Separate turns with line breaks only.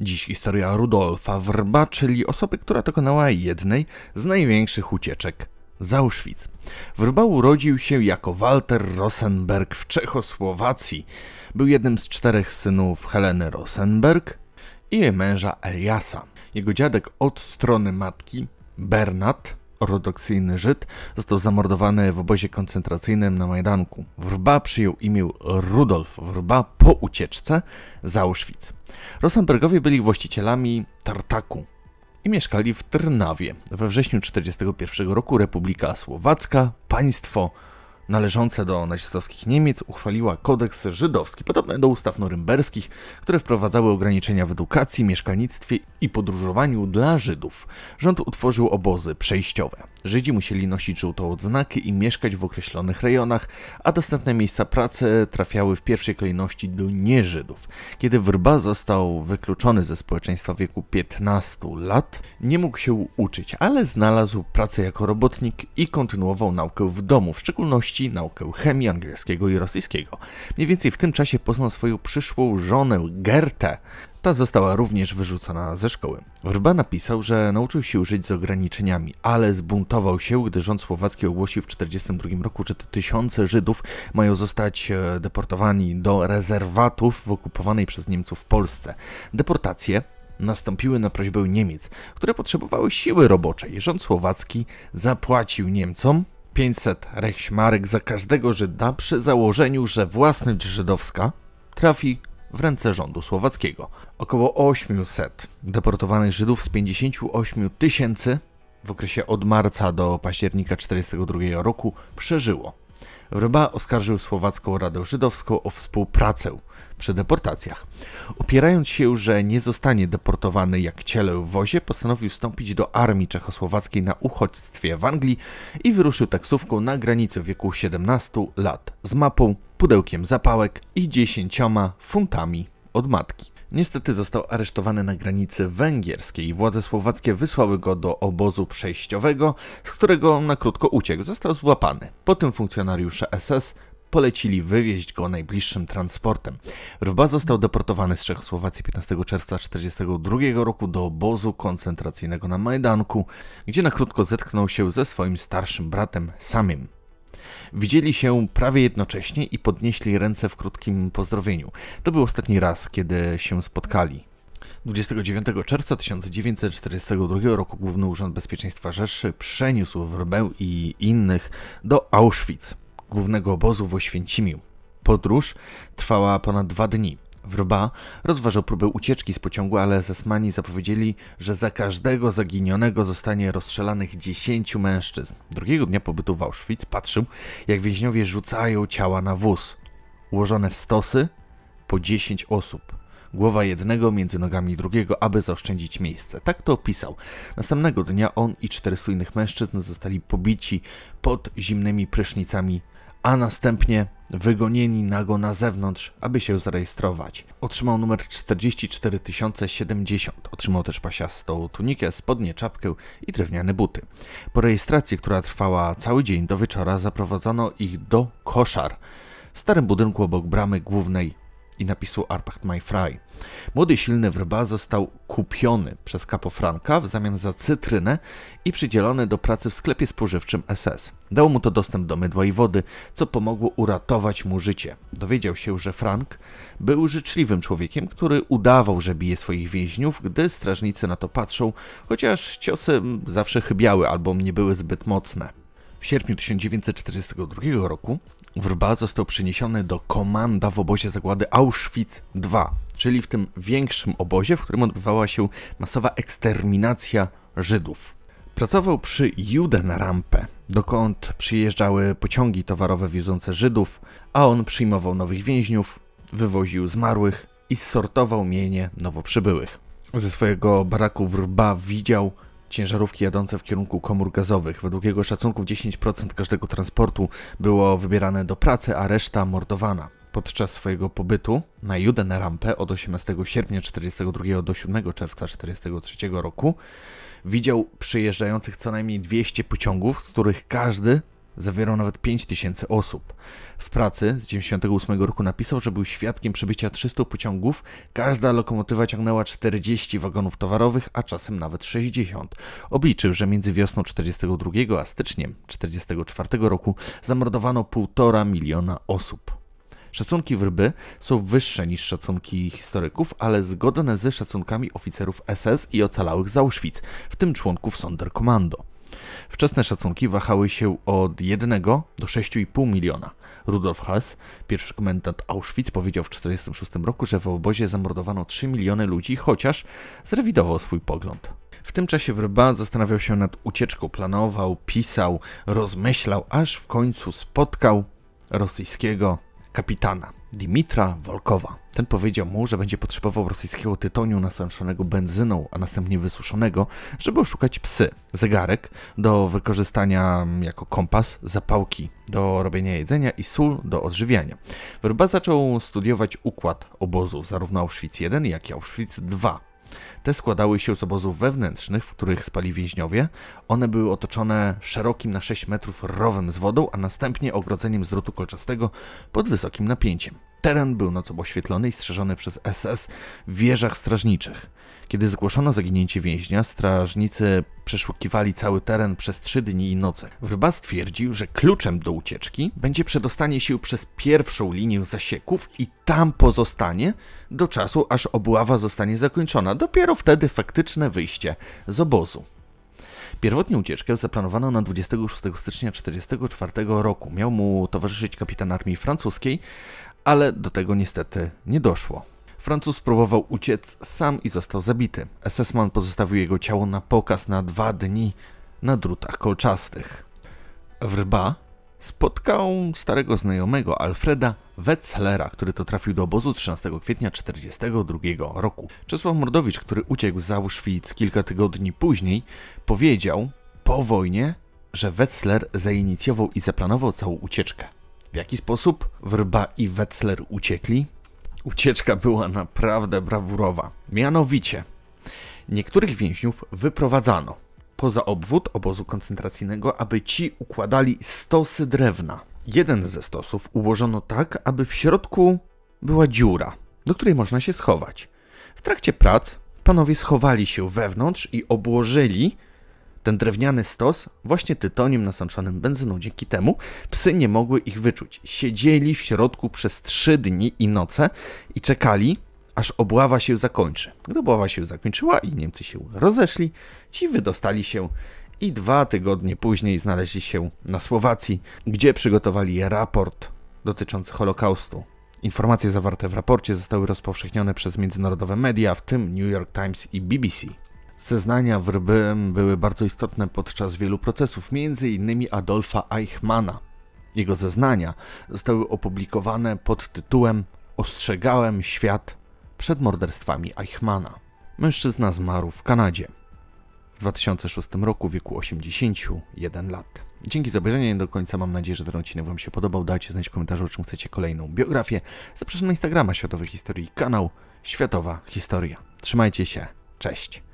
Dziś historia Rudolfa Wrba, czyli osoby, która dokonała jednej z największych ucieczek z Auschwitz. Wrba urodził się jako Walter Rosenberg w Czechosłowacji. Był jednym z czterech synów Heleny Rosenberg i jej męża Eliasa. Jego dziadek od strony matki, Bernat, ortodoksyjny Żyd, został zamordowany w obozie koncentracyjnym na Majdanku. Wrba przyjął imię Rudolf Wrba po ucieczce z Auschwitz. Rosenbergowie byli właścicielami Tartaku i mieszkali w Trnawie. We wrześniu 1941 roku Republika Słowacka, państwo należące do nazistowskich Niemiec uchwaliła kodeks żydowski, podobny do ustaw norymberskich, które wprowadzały ograniczenia w edukacji, mieszkalnictwie i podróżowaniu dla Żydów. Rząd utworzył obozy przejściowe. Żydzi musieli nosić żółtą odznakę i mieszkać w określonych rejonach, a dostępne miejsca pracy trafiały w pierwszej kolejności do nieżydów. Kiedy Wrba został wykluczony ze społeczeństwa w wieku 15 lat, nie mógł się uczyć, ale znalazł pracę jako robotnik i kontynuował naukę w domu, w szczególności naukę chemii angielskiego i rosyjskiego. Mniej więcej w tym czasie poznał swoją przyszłą żonę Gertę. Ta została również wyrzucona ze szkoły. Wrba napisał, że nauczył się żyć z ograniczeniami, ale zbuntował się, gdy rząd słowacki ogłosił w 1942 roku, że tysiące Żydów mają zostać e, deportowani do rezerwatów w okupowanej przez Niemców Polsce. Deportacje nastąpiły na prośbę Niemiec, które potrzebowały siły roboczej. Rząd słowacki zapłacił Niemcom 500 rechśmarek za każdego Żyda przy założeniu, że własność żydowska trafi w ręce rządu słowackiego. Około 800 deportowanych Żydów z 58 tysięcy w okresie od marca do października 1942 roku przeżyło Ryba oskarżył Słowacką Radę Żydowską o współpracę przy deportacjach. Upierając się, że nie zostanie deportowany jak ciele w wozie, postanowił wstąpić do armii czechosłowackiej na uchodźstwie w Anglii i wyruszył taksówką na granicę wieku 17 lat z mapą, pudełkiem zapałek i 10 funtami od matki. Niestety został aresztowany na granicy węgierskiej. Władze słowackie wysłały go do obozu przejściowego, z którego na krótko uciekł. Został złapany. Po tym funkcjonariusze SS polecili wywieźć go najbliższym transportem. Rwba został deportowany z Czechosłowacji 15 czerwca 1942 roku do obozu koncentracyjnego na Majdanku, gdzie na krótko zetknął się ze swoim starszym bratem Samim. Widzieli się prawie jednocześnie i podnieśli ręce w krótkim pozdrowieniu. To był ostatni raz, kiedy się spotkali. 29 czerwca 1942 roku Główny Urząd Bezpieczeństwa Rzeszy przeniósł Wrbę i innych do Auschwitz, głównego obozu w Oświęcimiu. Podróż trwała ponad dwa dni. Wrba rozważał próbę ucieczki z pociągu, ale Zasmani zapowiedzieli, że za każdego zaginionego zostanie rozstrzelanych 10 mężczyzn. Drugiego dnia pobytu w Auschwitz patrzył, jak więźniowie rzucają ciała na wóz. Ułożone w stosy po 10 osób. Głowa jednego między nogami drugiego, aby zaoszczędzić miejsce. Tak to opisał. Następnego dnia on i 400 innych mężczyzn zostali pobici pod zimnymi prysznicami a następnie wygonieni nago na zewnątrz, aby się zarejestrować. Otrzymał numer 44070. Otrzymał też pasiastą tunikę, spodnie, czapkę i drewniane buty. Po rejestracji, która trwała cały dzień do wieczora, zaprowadzono ich do koszar w starym budynku obok bramy głównej i napisu Arpacht My Fry. Młody silny wrba został kupiony przez kapo Franka w zamian za cytrynę i przydzielony do pracy w sklepie spożywczym SS. Dał mu to dostęp do mydła i wody, co pomogło uratować mu życie. Dowiedział się, że Frank był życzliwym człowiekiem, który udawał, że bije swoich więźniów, gdy strażnicy na to patrzą, chociaż ciosy zawsze chybiały albo nie były zbyt mocne. W sierpniu 1942 roku Wrba został przeniesiony do komanda w obozie zagłady Auschwitz II, czyli w tym większym obozie, w którym odbywała się masowa eksterminacja Żydów. Pracował przy Judenrampe, dokąd przyjeżdżały pociągi towarowe wiozące Żydów, a on przyjmował nowych więźniów, wywoził zmarłych i sortował mienie nowo przybyłych. Ze swojego baraku Wrba widział, ciężarówki jadące w kierunku komór gazowych. Według jego szacunków 10% każdego transportu było wybierane do pracy, a reszta mordowana. Podczas swojego pobytu na Judenrampe od 18 sierpnia 1942 do 7 czerwca 1943 roku widział przyjeżdżających co najmniej 200 pociągów, z których każdy zawierał nawet 5000 osób. W pracy z 1998 roku napisał, że był świadkiem przebycia 300 pociągów, każda lokomotywa ciągnęła 40 wagonów towarowych, a czasem nawet 60. Obliczył, że między wiosną 42. a styczniem 1944 roku zamordowano 1,5 miliona osób. Szacunki Wryby są wyższe niż szacunki historyków, ale zgodne ze szacunkami oficerów SS i ocalałych z Auschwitz, w tym członków Sonderkommando. Wczesne szacunki wahały się od 1 do 6,5 miliona. Rudolf Haas, pierwszy komendant Auschwitz, powiedział w 1946 roku, że w obozie zamordowano 3 miliony ludzi, chociaż zrewidował swój pogląd. W tym czasie Wryba zastanawiał się nad ucieczką, planował, pisał, rozmyślał, aż w końcu spotkał rosyjskiego kapitana. Dimitra Wolkowa. Ten powiedział mu, że będzie potrzebował rosyjskiego tytoniu nasączonego benzyną, a następnie wysuszonego, żeby oszukać psy, zegarek do wykorzystania mm, jako kompas, zapałki do robienia jedzenia i sól do odżywiania. Wyrba zaczął studiować układ obozów zarówno Auschwitz I, jak i Auschwitz II te składały się z obozów wewnętrznych, w których spali więźniowie. One były otoczone szerokim na 6 metrów rowem z wodą, a następnie ogrodzeniem z drutu kolczastego pod wysokim napięciem. Teren był nocą oświetlony i strzeżony przez SS w wieżach strażniczych. Kiedy zgłoszono zaginięcie więźnia, strażnicy przeszukiwali cały teren przez trzy dni i noce. Wryba stwierdził, że kluczem do ucieczki będzie przedostanie się przez pierwszą linię zasieków i tam pozostanie do czasu, aż obława zostanie zakończona. Dopiero wtedy faktyczne wyjście z obozu. Pierwotnie ucieczkę zaplanowano na 26 stycznia 1944 roku. Miał mu towarzyszyć kapitan armii francuskiej, ale do tego niestety nie doszło. Francuz próbował uciec sam i został zabity. SS-man pozostawił jego ciało na pokaz na dwa dni na drutach kolczastych. Wrba spotkał starego znajomego Alfreda Wetzlera, który to trafił do obozu 13 kwietnia 1942 roku. Czesław Mordowicz, który uciekł z Auschwitz kilka tygodni później, powiedział po wojnie, że Wetzler zainicjował i zaplanował całą ucieczkę. W jaki sposób Wrba i Wetzler uciekli? Ucieczka była naprawdę brawurowa. Mianowicie, niektórych więźniów wyprowadzano poza obwód obozu koncentracyjnego, aby ci układali stosy drewna. Jeden ze stosów ułożono tak, aby w środku była dziura, do której można się schować. W trakcie prac panowie schowali się wewnątrz i obłożyli ten drewniany stos, właśnie tytoniem nasączonym benzyną, dzięki temu psy nie mogły ich wyczuć. Siedzieli w środku przez trzy dni i noce i czekali, aż obława się zakończy. Gdy obława się zakończyła i Niemcy się rozeszli, ci wydostali się i dwa tygodnie później znaleźli się na Słowacji, gdzie przygotowali raport dotyczący Holokaustu. Informacje zawarte w raporcie zostały rozpowszechnione przez międzynarodowe media, w tym New York Times i BBC. Zeznania w Wrbym były bardzo istotne podczas wielu procesów, m.in. Adolfa Eichmana. Jego zeznania zostały opublikowane pod tytułem Ostrzegałem świat przed morderstwami Eichmana. Mężczyzna zmarł w Kanadzie w 2006 roku w wieku 81 lat. Dzięki za obejrzenie do końca. Mam nadzieję, że ten odcinek Wam się podobał. Dajcie znać w komentarzu, czym chcecie kolejną biografię. Zapraszam na Instagrama Światowej Historii, kanał Światowa Historia. Trzymajcie się. Cześć.